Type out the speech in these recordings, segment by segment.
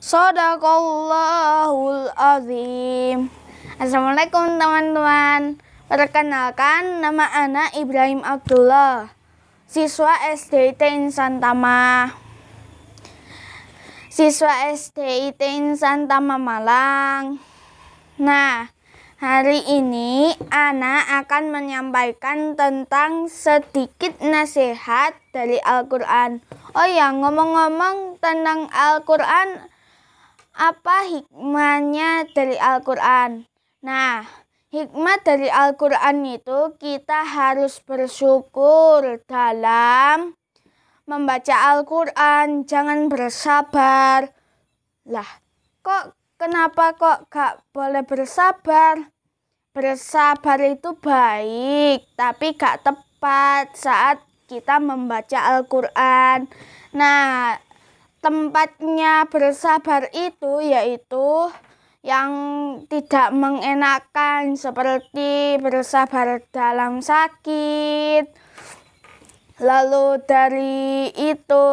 Sadaqallahul azim. Assalamualaikum teman-teman. Perkenalkan nama anak Ibrahim Abdullah, siswa SDIT Insan Tama. Siswa SDIT Insan Tama Malang. Nah, Hari ini Ana akan menyampaikan tentang sedikit nasihat dari Al-Quran. Oh ya, ngomong-ngomong tentang Al-Quran, apa hikmahnya dari Al-Quran? Nah, hikmah dari Al-Quran itu kita harus bersyukur dalam membaca Al-Quran, jangan bersabar. Lah, kok kenapa kok gak boleh bersabar? Bersabar itu baik, tapi gak tepat saat kita membaca Al-Quran. Nah, tempatnya bersabar itu yaitu yang tidak mengenakan seperti bersabar dalam sakit. Lalu dari itu,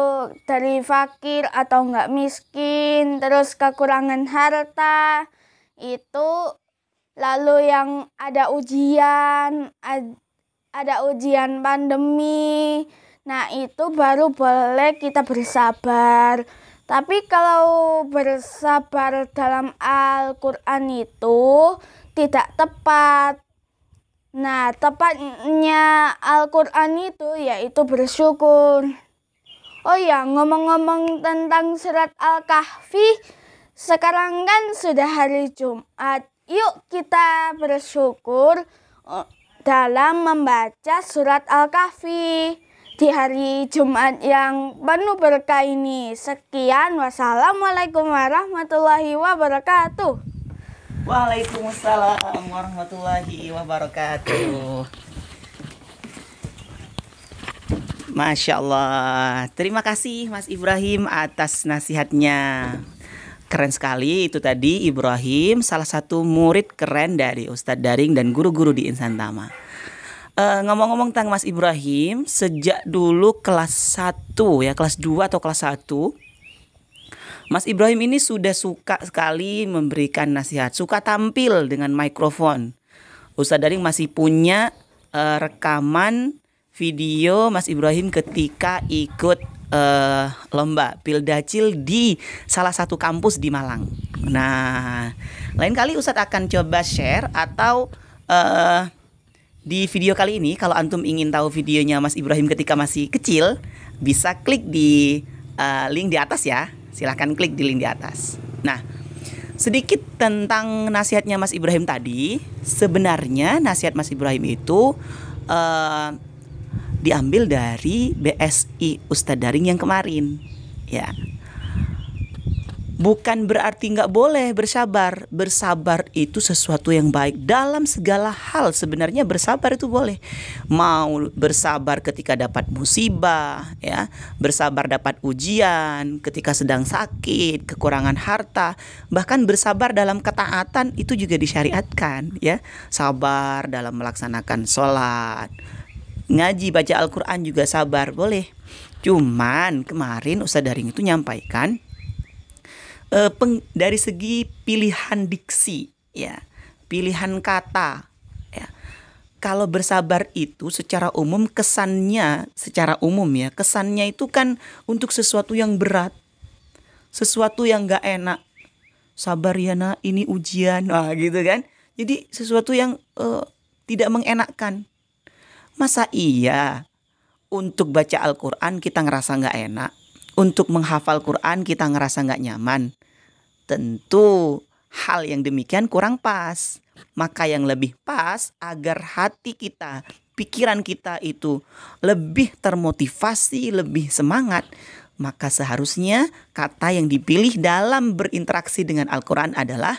dari fakir atau enggak miskin, terus kekurangan harta, itu lalu yang ada ujian, ada ujian pandemi, Nah, itu baru boleh kita bersabar. Tapi kalau bersabar dalam Al-Qur'an itu tidak tepat. Nah, tepatnya Al-Qur'an itu yaitu bersyukur. Oh ya, ngomong-ngomong tentang surat Al-Kahfi, sekarang kan sudah hari Jumat. Yuk kita bersyukur oh, dalam membaca surat Al-Kahfi di hari Jumat yang penuh berkah ini. Sekian, wassalamualaikum warahmatullahi wabarakatuh. Waalaikumsalam warahmatullahi wabarakatuh. Masya Allah, terima kasih Mas Ibrahim atas nasihatnya. Keren sekali itu tadi Ibrahim, salah satu murid keren dari Ustadz Daring dan guru-guru di Insan Tama. Eh, ngomong-ngomong tentang Mas Ibrahim, sejak dulu kelas 1 ya, kelas 2 atau kelas 1 Mas Ibrahim ini sudah suka sekali memberikan nasihat, suka tampil dengan mikrofon. Ustadz Daring masih punya uh, rekaman video Mas Ibrahim ketika ikut uh, lomba pildacil di salah satu kampus di Malang. Nah, lain kali Ustadz akan coba share atau uh, di video kali ini, kalau antum ingin tahu videonya Mas Ibrahim ketika masih kecil, bisa klik di uh, link di atas ya. Silahkan klik di link di atas. Nah, sedikit tentang nasihatnya Mas Ibrahim tadi. Sebenarnya nasihat Mas Ibrahim itu uh, diambil dari BSI Ustadz Daring yang kemarin. Ya, Bukan berarti nggak boleh bersabar. Bersabar itu sesuatu yang baik dalam segala hal. Sebenarnya bersabar itu boleh. Mau bersabar ketika dapat musibah, ya, bersabar dapat ujian, ketika sedang sakit, kekurangan harta, bahkan bersabar dalam ketaatan itu juga disyariatkan, ya. Sabar dalam melaksanakan sholat, ngaji baca Al-Quran juga sabar boleh. Cuman kemarin Ustadz Daring itu nyampaikan uh, peng, dari segi pilihan diksi ya pilihan kata ya kalau bersabar itu secara umum kesannya secara umum ya kesannya itu kan untuk sesuatu yang berat sesuatu yang nggak enak sabar ya nak ini ujian wah gitu kan jadi sesuatu yang uh, tidak mengenakkan, masa iya untuk baca Al-Quran kita ngerasa nggak enak untuk menghafal Quran kita ngerasa nggak nyaman, tentu hal yang demikian kurang pas. Maka yang lebih pas agar hati kita, pikiran kita itu lebih termotivasi, lebih semangat, maka seharusnya kata yang dipilih dalam berinteraksi dengan Al-Quran adalah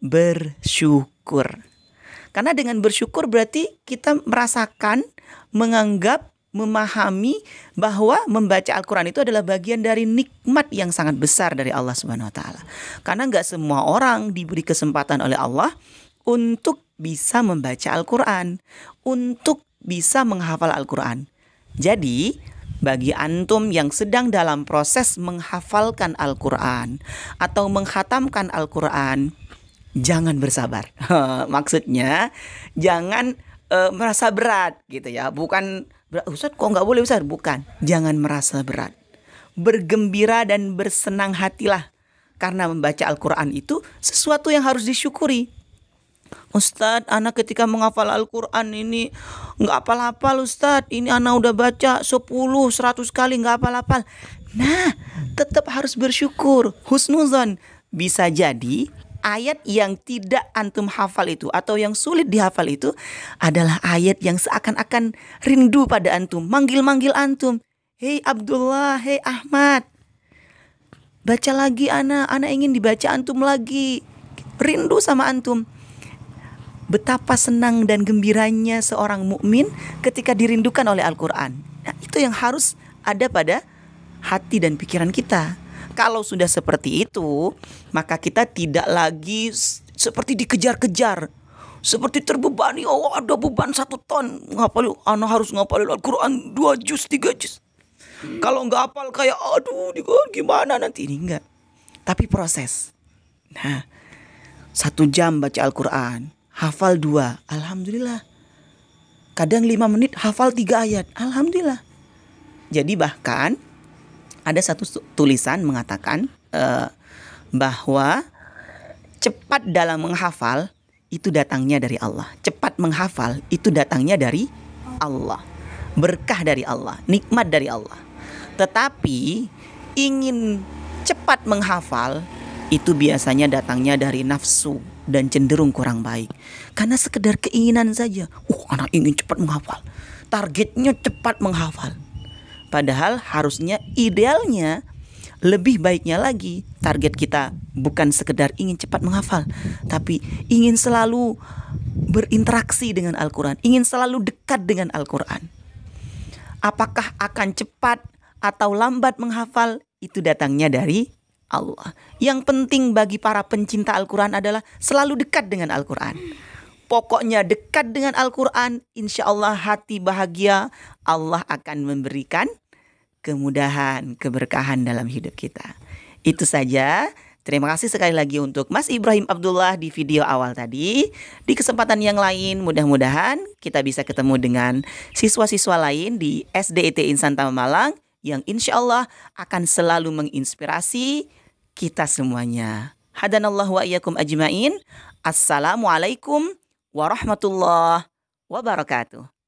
bersyukur. Karena dengan bersyukur berarti kita merasakan, menganggap memahami bahwa membaca Al-Quran itu adalah bagian dari nikmat yang sangat besar dari Allah Subhanahu Wa Taala. Karena nggak semua orang diberi kesempatan oleh Allah untuk bisa membaca Al-Quran, untuk bisa menghafal Al-Quran. Jadi bagi antum yang sedang dalam proses menghafalkan Al-Quran atau menghatamkan Al-Quran, jangan bersabar. Maksudnya jangan e, merasa berat gitu ya, bukan berat Ustaz kok nggak boleh Ustaz? Bukan. Jangan merasa berat. Bergembira dan bersenang hatilah. Karena membaca Al-Quran itu sesuatu yang harus disyukuri. Ustadz, anak ketika menghafal Al-Quran ini nggak apa-apa Ustadz. Ini anak udah baca 10, 100 kali nggak apa-apa. Nah, tetap harus bersyukur. Husnuzon. Bisa jadi ayat yang tidak antum hafal itu atau yang sulit dihafal itu adalah ayat yang seakan-akan rindu pada antum, manggil-manggil antum. Hei Abdullah, hei Ahmad. Baca lagi ana, ana ingin dibaca antum lagi. Rindu sama antum. Betapa senang dan gembiranya seorang mukmin ketika dirindukan oleh Al-Qur'an. Nah, itu yang harus ada pada hati dan pikiran kita kalau sudah seperti itu, maka kita tidak lagi seperti dikejar-kejar. Seperti terbebani, oh ada beban satu ton. Ngapalin, anak harus ngapalin Al-Quran dua juz, tiga juz. Kalau nggak hafal kayak, aduh gimana nanti. Ini enggak. Tapi proses. Nah, satu jam baca Al-Quran, hafal dua, Alhamdulillah. Kadang lima menit hafal tiga ayat, Alhamdulillah. Jadi bahkan ada satu tulisan mengatakan uh, bahwa cepat dalam menghafal itu datangnya dari Allah. Cepat menghafal itu datangnya dari Allah. Berkah dari Allah, nikmat dari Allah. Tetapi ingin cepat menghafal itu biasanya datangnya dari nafsu dan cenderung kurang baik. Karena sekedar keinginan saja. Uh, anak ingin cepat menghafal. Targetnya cepat menghafal. Padahal harusnya idealnya lebih baiknya lagi target kita bukan sekedar ingin cepat menghafal tapi ingin selalu berinteraksi dengan Al-Qur'an, ingin selalu dekat dengan Al-Qur'an. Apakah akan cepat atau lambat menghafal itu datangnya dari Allah. Yang penting bagi para pencinta Al-Qur'an adalah selalu dekat dengan Al-Qur'an. Pokoknya dekat dengan Al-Quran, insya Allah hati bahagia, Allah akan memberikan kemudahan, keberkahan dalam hidup kita. Itu saja. Terima kasih sekali lagi untuk Mas Ibrahim Abdullah di video awal tadi. Di kesempatan yang lain, mudah-mudahan kita bisa ketemu dengan siswa-siswa lain di SDIT Insan Taman Malang yang insya Allah akan selalu menginspirasi kita semuanya. Hadanallah wa iyyakum ajmain. Assalamualaikum warahmatullahi wabarakatuh.